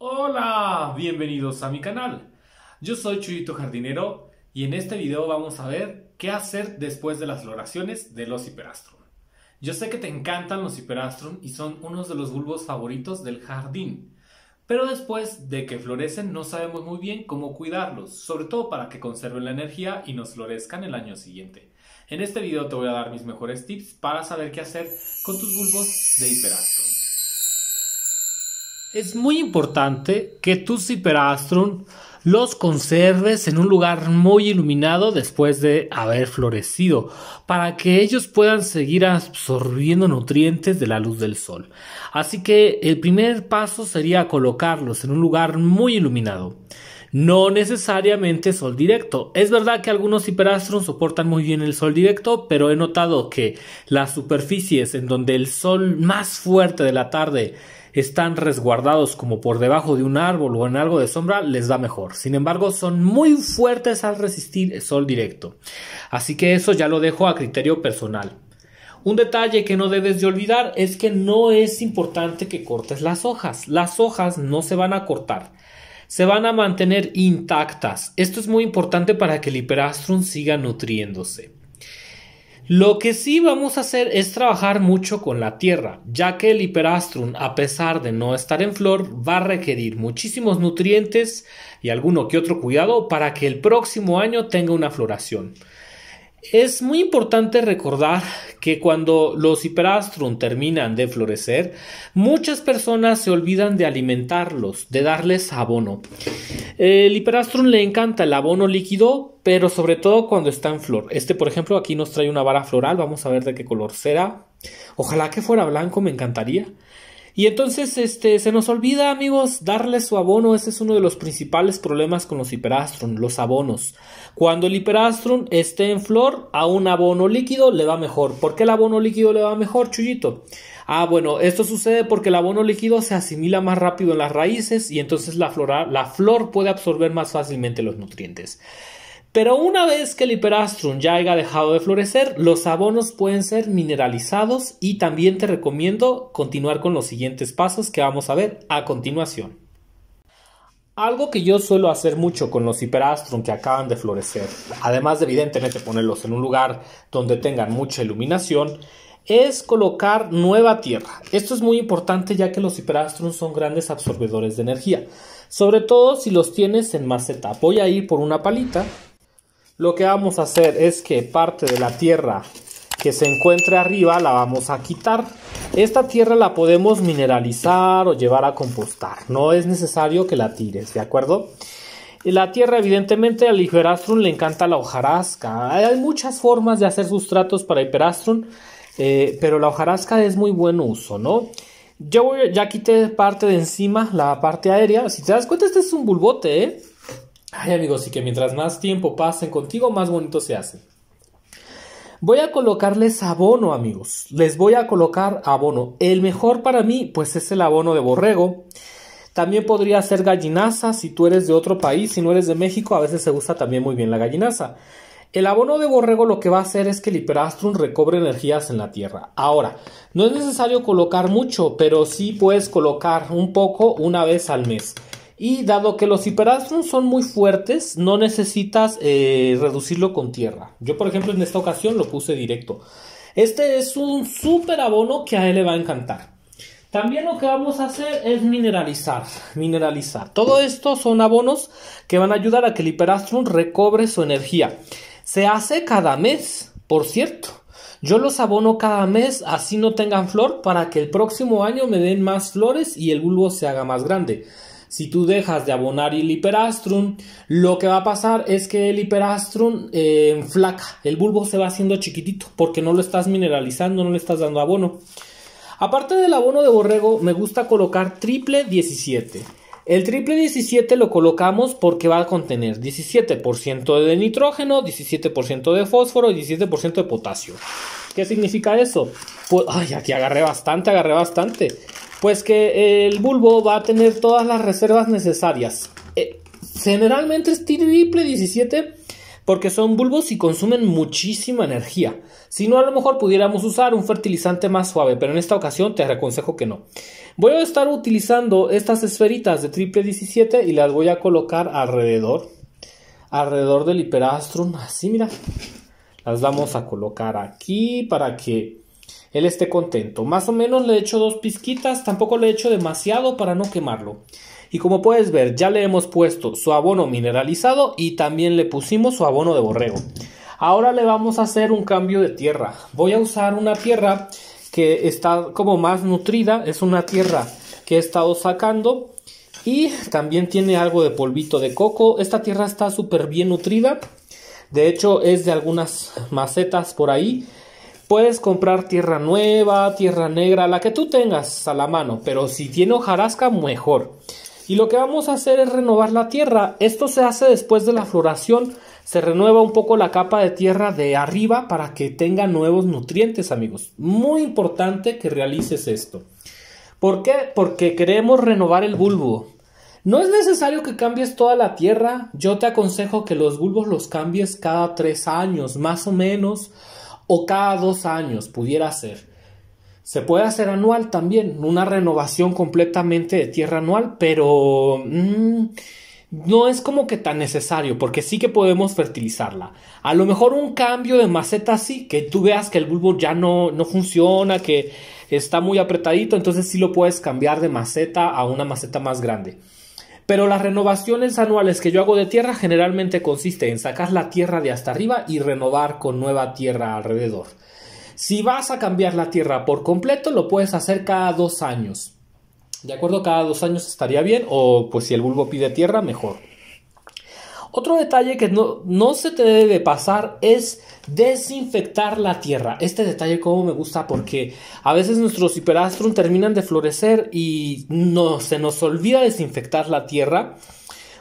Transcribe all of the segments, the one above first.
Hola, bienvenidos a mi canal. Yo soy Chuyito Jardinero y en este video vamos a ver qué hacer después de las floraciones de los hiperastrum. Yo sé que te encantan los hiperastrum y son unos de los bulbos favoritos del jardín, pero después de que florecen no sabemos muy bien cómo cuidarlos, sobre todo para que conserven la energía y nos florezcan el año siguiente. En este video te voy a dar mis mejores tips para saber qué hacer con tus bulbos de hiperastrum es muy importante que tus hiperastrum los conserves en un lugar muy iluminado después de haber florecido, para que ellos puedan seguir absorbiendo nutrientes de la luz del sol. Así que el primer paso sería colocarlos en un lugar muy iluminado no necesariamente sol directo. Es verdad que algunos hiperastros soportan muy bien el sol directo, pero he notado que las superficies en donde el sol más fuerte de la tarde están resguardados como por debajo de un árbol o en algo de sombra, les da mejor. Sin embargo, son muy fuertes al resistir el sol directo. Así que eso ya lo dejo a criterio personal. Un detalle que no debes de olvidar es que no es importante que cortes las hojas. Las hojas no se van a cortar se van a mantener intactas. Esto es muy importante para que el hiperastrum siga nutriéndose. Lo que sí vamos a hacer es trabajar mucho con la tierra, ya que el hiperastrum, a pesar de no estar en flor, va a requerir muchísimos nutrientes y alguno que otro cuidado para que el próximo año tenga una floración. Es muy importante recordar que cuando los hiperastrum terminan de florecer, muchas personas se olvidan de alimentarlos, de darles abono. El hiperastrum le encanta el abono líquido, pero sobre todo cuando está en flor. Este, por ejemplo, aquí nos trae una vara floral, vamos a ver de qué color será. Ojalá que fuera blanco, me encantaría. Y entonces este, se nos olvida, amigos, darle su abono. Ese es uno de los principales problemas con los hiperastron, los abonos. Cuando el hiperastron esté en flor, a un abono líquido le va mejor. ¿Por qué el abono líquido le va mejor, Chuyito? Ah, bueno, esto sucede porque el abono líquido se asimila más rápido en las raíces y entonces la, la flor puede absorber más fácilmente los nutrientes. Pero una vez que el hiperastrum ya haya dejado de florecer, los abonos pueden ser mineralizados y también te recomiendo continuar con los siguientes pasos que vamos a ver a continuación. Algo que yo suelo hacer mucho con los hiperastrum que acaban de florecer, además de evidentemente ponerlos en un lugar donde tengan mucha iluminación, es colocar nueva tierra. Esto es muy importante ya que los hiperastrum son grandes absorbedores de energía, sobre todo si los tienes en maceta. Voy a ir por una palita lo que vamos a hacer es que parte de la tierra que se encuentre arriba la vamos a quitar. Esta tierra la podemos mineralizar o llevar a compostar. No es necesario que la tires, ¿de acuerdo? La tierra, evidentemente, al hiperastrum le encanta la hojarasca. Hay muchas formas de hacer sustratos para hiperastrum, eh, pero la hojarasca es muy buen uso, ¿no? Yo ya quité parte de encima, la parte aérea. Si te das cuenta, este es un bulbote, ¿eh? Ay amigos, y que mientras más tiempo pasen contigo, más bonito se hace. Voy a colocarles abono, amigos. Les voy a colocar abono. El mejor para mí, pues es el abono de borrego. También podría ser gallinaza si tú eres de otro país, si no eres de México, a veces se usa también muy bien la gallinaza. El abono de borrego lo que va a hacer es que el hiperastrum recobre energías en la tierra. Ahora, no es necesario colocar mucho, pero sí puedes colocar un poco una vez al mes. Y dado que los hiperasmos son muy fuertes, no necesitas eh, reducirlo con tierra. Yo, por ejemplo, en esta ocasión lo puse directo. Este es un super abono que a él le va a encantar. También lo que vamos a hacer es mineralizar, mineralizar. Todo esto son abonos que van a ayudar a que el hiperastrum recobre su energía. Se hace cada mes, por cierto. Yo los abono cada mes, así no tengan flor, para que el próximo año me den más flores y el bulbo se haga más grande. Si tú dejas de abonar el hiperastrum, lo que va a pasar es que el hiperastrum eh, enflaca, el bulbo se va haciendo chiquitito porque no lo estás mineralizando, no le estás dando abono. Aparte del abono de borrego, me gusta colocar triple 17. El triple 17 lo colocamos porque va a contener 17% de nitrógeno, 17% de fósforo y 17% de potasio. ¿Qué significa eso? Pues, ay, aquí agarré bastante, agarré bastante. Pues que eh, el bulbo va a tener todas las reservas necesarias. Eh, generalmente es triple 17 porque son bulbos y consumen muchísima energía. Si no, a lo mejor pudiéramos usar un fertilizante más suave, pero en esta ocasión te aconsejo que no. Voy a estar utilizando estas esferitas de triple 17 y las voy a colocar alrededor, alrededor del hiperastrum, así mira. Las vamos a colocar aquí para que él esté contento. Más o menos le he hecho dos pizquitas, tampoco le he hecho demasiado para no quemarlo. Y como puedes ver, ya le hemos puesto su abono mineralizado y también le pusimos su abono de borrego. Ahora le vamos a hacer un cambio de tierra. Voy a usar una tierra que está como más nutrida, es una tierra que he estado sacando y también tiene algo de polvito de coco. Esta tierra está súper bien nutrida. De hecho, es de algunas macetas por ahí Puedes comprar tierra nueva, tierra negra, la que tú tengas a la mano, pero si tiene hojarasca, mejor. Y lo que vamos a hacer es renovar la tierra. Esto se hace después de la floración. Se renueva un poco la capa de tierra de arriba para que tenga nuevos nutrientes, amigos. Muy importante que realices esto. ¿Por qué? Porque queremos renovar el bulbo. No es necesario que cambies toda la tierra. Yo te aconsejo que los bulbos los cambies cada tres años, más o menos o cada dos años pudiera ser. Se puede hacer anual también, una renovación completamente de tierra anual, pero mm, no es como que tan necesario, porque sí que podemos fertilizarla. A lo mejor un cambio de maceta sí, que tú veas que el bulbo ya no, no funciona, que está muy apretadito, entonces sí lo puedes cambiar de maceta a una maceta más grande. Pero las renovaciones anuales que yo hago de tierra generalmente consiste en sacar la tierra de hasta arriba y renovar con nueva tierra alrededor. Si vas a cambiar la tierra por completo, lo puedes hacer cada dos años. ¿De acuerdo? Cada dos años estaría bien o pues si el bulbo pide tierra, mejor. Otro detalle que no, se te debe pasar es desinfectar la tierra. Este detalle como me gusta porque a veces nuestros hiperastrum terminan de florecer y no, se nos olvida desinfectar la tierra.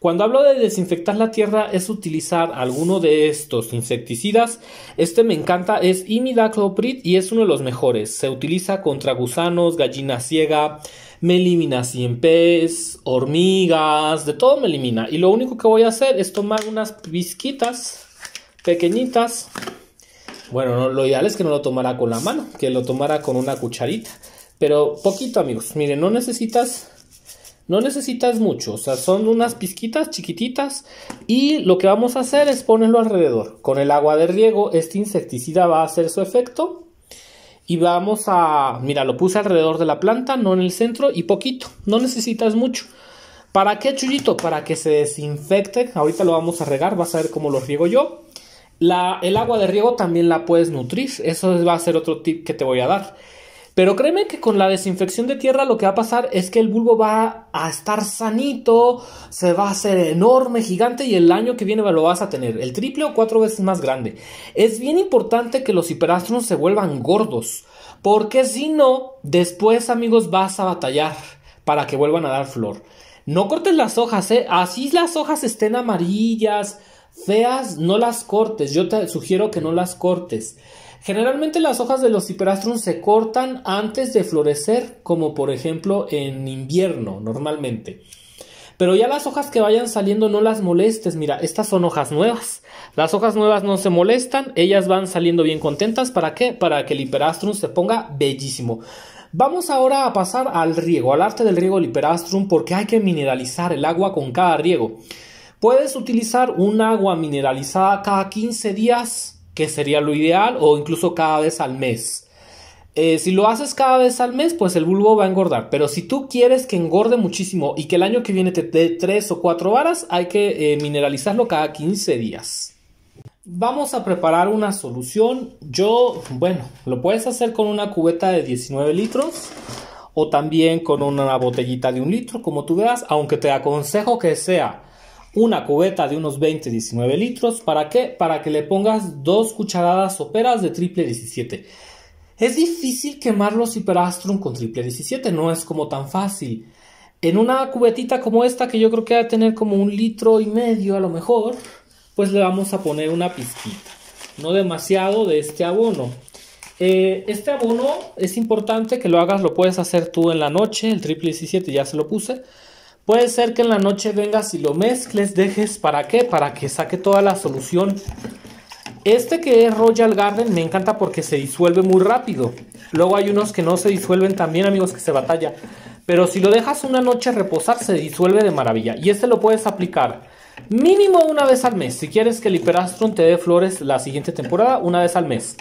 Cuando hablo de desinfectar la tierra es utilizar alguno de estos insecticidas. Este me encanta, es imidacloprid y es uno de los mejores. Se utiliza contra gusanos, gallina ciega, me elimina 100 pez, hormigas, de todo me elimina. Y lo único que voy a hacer es tomar unas pizquitas pequeñitas. Bueno, lo ideal es que no lo tomara con la mano, que lo tomara con una cucharita. Pero poquito, amigos. Miren, no necesitas no necesitas mucho, o sea, son unas pizquitas chiquititas y lo que vamos a hacer es ponerlo alrededor. Con el agua de riego este insecticida va a hacer su efecto y vamos a, mira, lo puse alrededor de la planta, no en el centro y poquito, no necesitas mucho. ¿Para qué, Chuyito? Para que se desinfecte. Ahorita lo vamos a regar, vas a ver cómo lo riego yo. La, el agua de riego también la puedes nutrir. Eso va a ser otro tip que te voy a dar. Pero créeme que con la desinfección de tierra lo que va a pasar es que el bulbo va a estar sanito, se va a hacer enorme, gigante y el año que viene lo vas a tener, el triple o cuatro veces más grande. Es bien importante que los hiperastros se vuelvan gordos, porque si no, después amigos vas a batallar para que vuelvan a dar flor. No cortes las hojas, ¿eh? así las hojas estén amarillas, feas, no las cortes, yo te sugiero que no las cortes. Generalmente las hojas de los hiperastrum se cortan antes de florecer, como por ejemplo en invierno normalmente. Pero ya las hojas que vayan saliendo no las molestes. Mira, estas son hojas nuevas. Las hojas nuevas no se molestan, ellas van saliendo bien contentas. ¿Para qué? Para que el hiperastrum se ponga bellísimo. Vamos ahora a pasar al riego, al arte del riego del hiperastrum, porque hay que mineralizar el agua con cada riego. Puedes utilizar un agua mineralizada cada 15 días que sería lo ideal, o incluso cada vez al mes. Eh, si lo haces cada vez al mes, pues el bulbo va a engordar. Pero si tú quieres que engorde muchísimo y que el año que viene te dé 3 o 4 varas, hay que eh, mineralizarlo cada 15 días. Vamos a preparar una solución. Yo, bueno, lo puedes hacer con una cubeta de 19 litros o también con una botellita de un litro, como tú veas, aunque te aconsejo que sea una cubeta de unos 20-19 litros. ¿Para qué? Para que le pongas dos cucharadas soperas de triple 17. Es difícil quemar los hiperastrum con triple 17, no es como tan fácil. En una cubetita como esta, que yo creo que va a tener como un litro y medio a lo mejor, pues le vamos a poner una pizquita. No demasiado de este abono. Eh, este abono es importante que lo hagas, lo puedes hacer tú en la noche, el triple 17 ya se lo puse Puede ser que en la noche vengas y lo mezcles, dejes para qué, para que saque toda la solución. Este que es Royal Garden me encanta porque se disuelve muy rápido. Luego hay unos que no se disuelven también, amigos, que se batalla. Pero si lo dejas una noche reposar, se disuelve de maravilla. Y este lo puedes aplicar Mínimo una vez al mes. Si quieres que el Hiperastrum te dé flores la siguiente temporada, una vez al mes.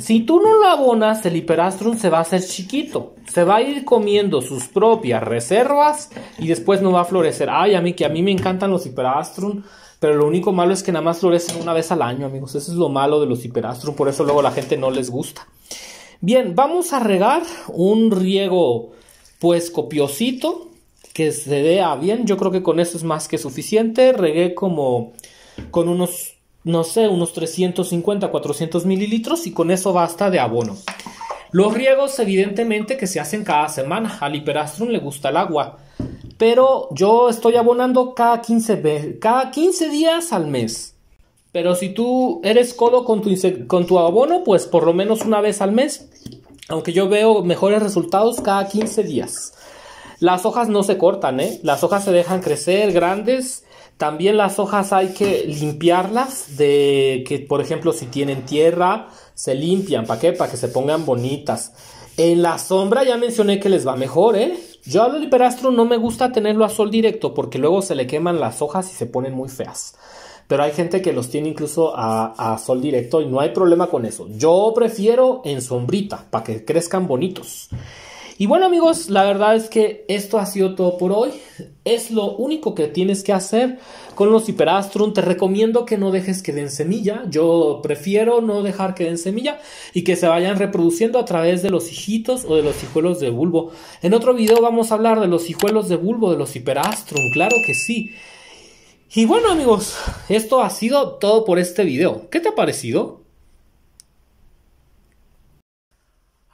Si tú no lo abonas, el Hiperastrum se va a hacer chiquito. Se va a ir comiendo sus propias reservas y después no va a florecer. Ay, a mí que a mí me encantan los Hiperastrum. Pero lo único malo es que nada más florecen una vez al año, amigos. Eso es lo malo de los Hiperastrum. Por eso luego la gente no les gusta. Bien, vamos a regar un riego pues copiosito que se vea bien. Yo creo que con eso es más que suficiente. Regué como con unos, no sé, unos 350, 400 mililitros y con eso basta de abono. Los riegos evidentemente que se hacen cada semana. Al hiperastrum le gusta el agua. Pero yo estoy abonando cada 15, cada días al mes. Pero si tú eres codo con tu, con tu abono, pues por lo menos una vez al mes. Aunque yo veo mejores resultados cada 15 días. Las hojas no se cortan, ¿eh? Las hojas se dejan crecer grandes. También las hojas hay que limpiarlas de que, por ejemplo, si tienen tierra, se limpian. ¿Para qué? Para que se pongan bonitas. En la sombra ya mencioné que les va mejor, ¿eh? Yo al perastro no me gusta tenerlo a sol directo porque luego se le queman las hojas y se ponen muy feas. Pero hay gente que los tiene incluso a, a sol directo y no hay problema con eso. Yo prefiero en sombrita para que crezcan bonitos. Y bueno amigos, la verdad es que esto ha sido todo por hoy. Es lo único que tienes que hacer con los hiperastrum. Te recomiendo que no dejes que den semilla. Yo prefiero no dejar que den semilla y que se vayan reproduciendo a través de los hijitos o de los hijuelos de bulbo. En otro video vamos a hablar de los hijuelos de bulbo, de los hiperastrum. Claro que sí. Y bueno amigos, esto ha sido todo por este video. ¿Qué te ha parecido?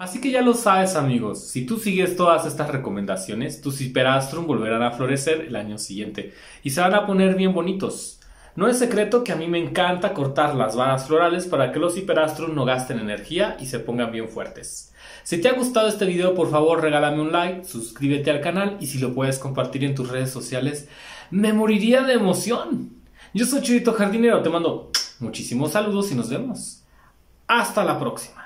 Así que ya lo sabes amigos, si tú sigues todas estas recomendaciones, tus hiperastrum volverán a florecer el año siguiente y se van a poner bien bonitos. No es secreto que a mí me encanta cortar las varas florales para que los hiperastrum no gasten energía y se pongan bien fuertes. Si te ha gustado este video por favor regálame un like, suscríbete al canal y si lo puedes compartir en tus redes sociales, me moriría de emoción. Yo soy Chuyito Jardinero, te mando muchísimos saludos y nos vemos. Hasta la próxima.